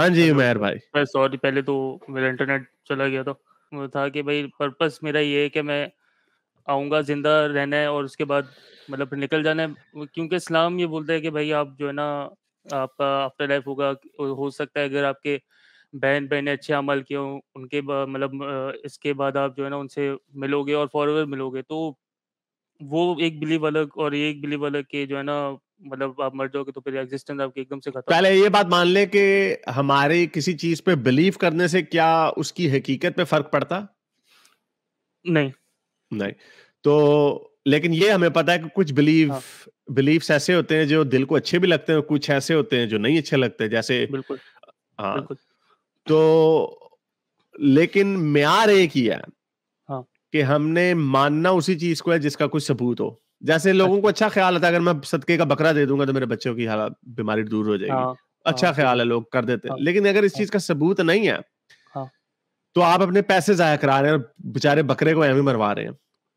हाँ जी उमेर भाई मैं सॉरी पहले तो मेरा इंटरनेट चला गया था वो था कि भाई पर्पस मेरा ये है कि मैं आऊंगा जिंदा रहना है और उसके बाद मतलब निकल जाना है क्योंकि इस्लाम ये बोलता है कि भाई आप जो है ना आपका आफ्टर लाइफ होगा हो सकता है अगर आपके बहन बहन ने अच्छे अमल किए उनके मतलब इसके बाद आप जो है ना उनसे मिलोगे और फॉरवर मिलोगे तो वो एक बिलीव अलग और एक बिलीव अलग के जो है ना मतलब आप मर जाओगे तो फिर एग्जिस्टेंस आपकी एकदम से खत्म पहले ये बात मान ले कि हमारे किसी चीज पे बिलीव करने से क्या उसकी हकीकत पे फर्क पड़ता नहीं नहीं तो लेकिन ये हमें पता है कि कुछ बिलीव हाँ। बिलीव्स ऐसे होते हैं जो दिल को अच्छे भी लगते हैं कुछ ऐसे होते हैं जो नहीं अच्छे लगते जैसे बिल्कुल हाँ बिल्कुल। तो लेकिन म्यार एक ही है हाँ। कि हमने मानना उसी चीज को है जिसका कुछ सबूत हो जैसे लोगों को अच्छा।, अच्छा ख्याल आता है अगर मैं सदके का बकरा दे दूंगा तो मेरे बच्चों की हालत बीमारी दूर हो जाएगी हाँ, अच्छा हाँ, ख्याल हाँ। है लोग कर देते हैं लेकिन अगर इस चीज का सबूत नहीं है तो आप अपने पैसे जाया करा रहे हैं बेचारे बकरे को एवं मरवा रहे हैं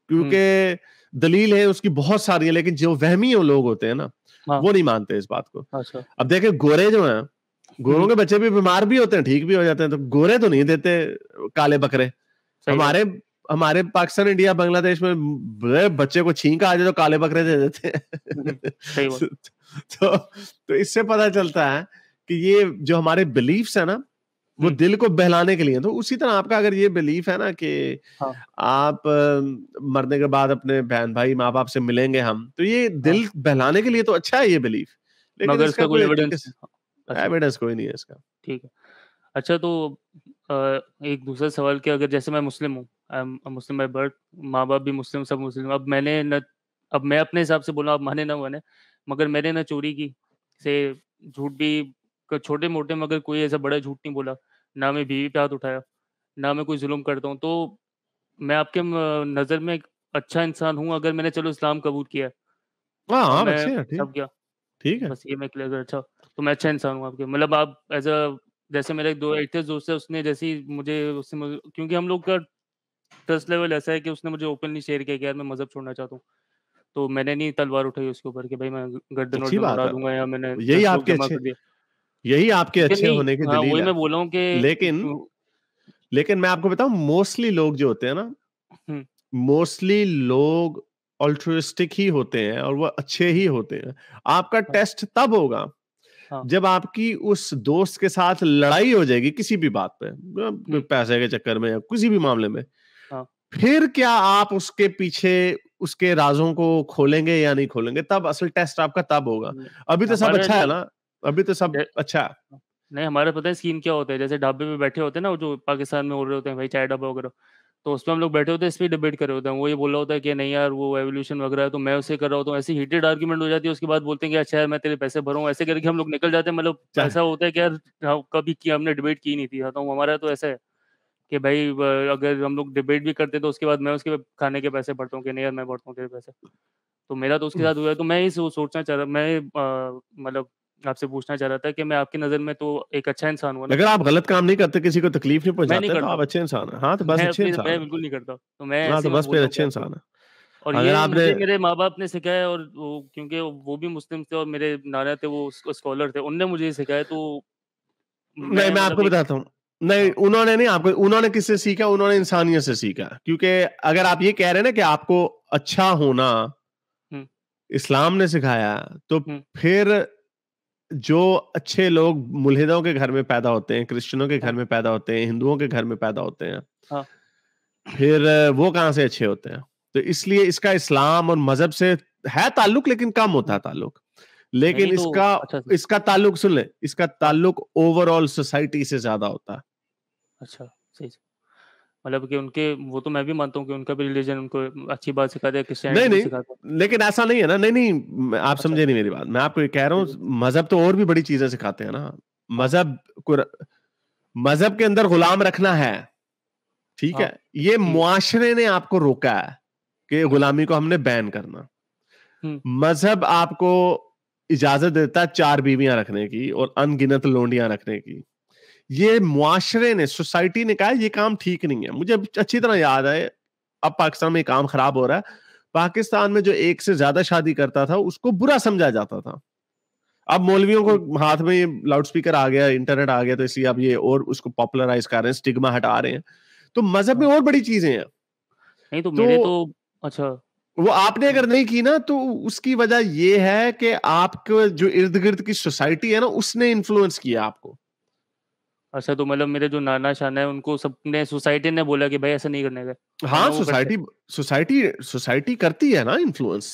क्योंकि हम्म। दलील है उसकी बहुत सारी है लेकिन जो वहमी है लोग होते हैं ना वो नहीं मानते इस बात को अच्छा। अब देखे गोरे जो है गोरों के हम्म। बच्चे भी बीमार भी होते हैं ठीक भी हो जाते हैं तो गोरे तो नहीं देते काले बकरे हमारे हमारे पाकिस्तान इंडिया बांग्लादेश में बच्चे को छींक आ जाए तो काले बकरे दे देते तो तो इससे पता चलता है कि ये जो हमारे बिलीफ्स है ना वो हम्म। दिल को बहलाने के लिए तो उसी तरह आपका अगर ये बिलीफ है ना कि हाँ। आप मरने के बाद अपने बहन भाई माँ बाप से मिलेंगे हम तो ये हाँ। दिल हाँ। बहलाने के लिए तो अच्छा है ये बिलीफ लेकिन मगर इसका कोई एविडेंस एविडेंस हाँ, अच्छा। कोई नहीं है इसका ठीक है अच्छा तो एक दूसरा सवाल कि अगर जैसे मैं मुस्लिम हूँ मुस्लिम बाई बर्थ माँ बाप भी मुस्लिम सब मुस्लिम अब मैंने न अब मैं अपने हिसाब से बोला अब माने ना माने मगर मैंने ना चोरी की से झूठ भी छोटे मोटे मगर कोई ऐसा बड़ा झूठ नहीं बोला ना मैं बीवी पे हाथ उठाया ना मैं कोई जुल्म करता हूँ तो मैं आपके नज़र में एक अच्छा इंसान हूँ अगर मैंने चलो इस्लाम कबूल किया हाँ, तो हाँ, ठीक है बस ये मैं क्लियर अच्छा तो मैं अच्छा इंसान हूँ आपके मतलब आप एज अ जैसे मेरा एक दो एक दोस्त है उसने जैसे मुझे उससे क्योंकि हम लोग का ट्रस्ट लेवल ऐसा है कि उसने मुझे ओपनली शेयर किया कि यार मैं मजहब छोड़ना चाहता हूँ तो मैंने नहीं तलवार उठाई उसके ऊपर कि भाई मैं गर्दन उड़ा दूंगा या मैंने यही आपके अच्छे यही आपके अच्छे होने की हाँ, दलील है मैं बोला हूँ कि लेकिन लेकिन मैं आपको बताऊं मोस्टली लोग जो होते हैं ना मोस्टली लोग ऑल्ट्रिस्टिक ही होते हैं और वो अच्छे ही होते हैं आपका हाँ। टेस्ट तब होगा हाँ। जब आपकी उस दोस्त के साथ लड़ाई हो जाएगी किसी भी बात पे पैसे के चक्कर में या किसी भी मामले में फिर क्या आप उसके पीछे उसके राजों को खोलेंगे या नहीं खोलेंगे तब असल टेस्ट आपका तब होगा अभी तो सब अच्छा है ना अभी तो सब अच्छा नहीं हमारे पता है सीन क्या होता है जैसे ढाबे पे बैठे होते हैं ना जो पाकिस्तान में हो रहे होते हैं भाई चाय ढाबा वगैरह तो उसमें हम लोग बैठे होते हैं इस पर डिबेट कर रहे होते हैं वो ये बोल रहा होता है कि नहीं यार वो एवोल्यूशन वगैरह तो मैं उसे कर रहा हूँ तो ऐसी हीटेड आर्ग्यूमेंट हो जाती है उसके बाद बोलते हैं कि अच्छा यार मैं तेरे पैसे भरूँ ऐसे करके हम लोग निकल जाते हैं मतलब ऐसा होता है कि यार कभी की हमने डिबेट की नहीं थी हाँ, तो हमारा तो ऐसा है कि भाई अगर हम लोग डिबेट भी करते तो उसके बाद मैं उसके खाने के पैसे भरता हूँ कि नहीं यार मैं भरता हूँ तेरे पैसे तो मेरा तो उसके हम्म। साथ हुआ है तो मैं ये सोचना चाह रहा मैं मतलब आपसे पूछना चाह रहा था कि मैं आपकी नजर में तो एक अच्छा इंसान हूँ अगर आप गलत काम नहीं करते किसी को तकलीफ नहीं पहुंचाते तो आप अच्छे इंसान है हाँ तो बस अच्छे इंसान मैं बिल्कुल नहीं करता तो मैं हाँ तो बस फिर अच्छे इंसान है और अगर ये आपने मेरे माँ बाप ने सिखाया और वो क्योंकि वो भी मुस्लिम थे और मेरे नाना थे वो स्कॉलर थे उनने मुझे सिखाया तो मैं मैं मतलब आपको बताता हूँ नहीं हाँ। उन्होंने नहीं आपको उन्होंने किससे सीखा उन्होंने इंसानियत से सीखा क्योंकि अगर आप ये कह रहे हैं ना कि आपको अच्छा होना हम्म। इस्लाम ने सिखाया तो हम्म। फिर जो अच्छे लोग मुलहिदों के घर में पैदा होते हैं क्रिश्चियनों के हाँ। घर में पैदा होते हैं हिंदुओं के घर में पैदा होते हैं हाँ। फिर वो कहाँ से अच्छे होते हैं तो इसलिए इसका इस्लाम और मजहब से है ताल्लुक लेकिन कम होता है हम्म। ताल्लुक लेकिन तो इसका अच्छा इसका ताल्लुक सुन ले इसका ताल्लुक ओवरऑल सोसाइटी से ज्यादा होता है अच्छा सही मतलब कि उनके वो तो मैं भी मानता हूँ कि उनका भी रिलीजन उनको अच्छी बात सिखाता है नहीं नहीं लेकिन ऐसा नहीं है ना नहीं नहीं आप अच्छा। समझे नहीं मेरी बात मैं आपको कह रहा हूँ मजहब तो और भी बड़ी चीजें सिखाते हैं ना मजहब को मजहब के अंदर गुलाम रखना है ठीक हाँ। है ये मुआशरे ने आपको रोका है कि गुलामी को हमने बैन करना मजहब आपको इजाजत देता है चार बीवियां रखने की और अनगिनत लोंडियां रखने की ये मुआरे ने सोसाइटी ने कहा ये काम ठीक नहीं है मुझे अच्छी तरह याद है अब पाकिस्तान में काम खराब हो रहा है पाकिस्तान में जो एक से ज्यादा शादी करता था उसको बुरा समझा जाता था अब मौलवियों को हम्म। हाथ में लाउड स्पीकर आ गया इंटरनेट आ गया तो इसलिए अब ये और उसको पॉपुलराइज कर रहे हैं स्टिग्मा हटा रहे हैं तो मजहब में हाँ। और बड़ी चीजें हैं नहीं तो, तो मेरे तो अच्छा वो आपने अगर हम्म। नहीं की ना तो उसकी वजह यह है कि आपके जो इर्द गिर्द की सोसाइटी है ना उसने इन्फ्लुएंस किया आपको अच्छा तो मतलब मेरे जो नाना शाना है उनको सबने सोसाइटी ने बोला कि भाई ऐसा नहीं करने का हाँ सोसाइटी सोसाइटी सोसाइटी करती है ना इन्फ्लुएंस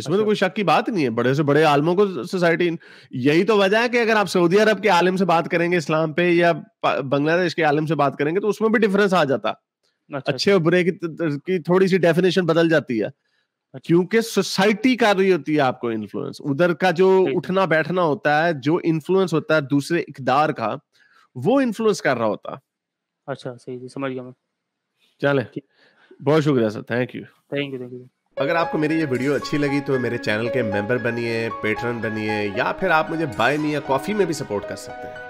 इसमें तो अच्छा। कोई शक की बात नहीं है बड़े से बड़े आलमों को सोसाइटी यही तो वजह है कि अगर आप सऊदी अरब के आलम से बात करेंगे इस्लाम पे या बांग्लादेश के आलम से बात करेंगे तो उसमें भी डिफरेंस आ जाता अच्छा, अच्छे और अच्छा। बुरे की, थोड़ी सी डेफिनेशन बदल जाती है क्योंकि सोसाइटी कर रही होती है आपको इन्फ्लुएंस उधर का जो उठना बैठना होता है जो इन्फ्लुएंस होता है दूसरे इकदार का वो इन्फ्लुएंस कर रहा होता अच्छा सही समझ गया मैं चले बहुत शुक्रिया sir thank you thank you thank you अगर आपको मेरी ये वीडियो अच्छी लगी तो मेरे चैनल के मेंबर बनिए पेटर्न बनिए या फिर आप मुझे बाय मी या कॉफ़ी में भी सपोर्ट कर सकते हैं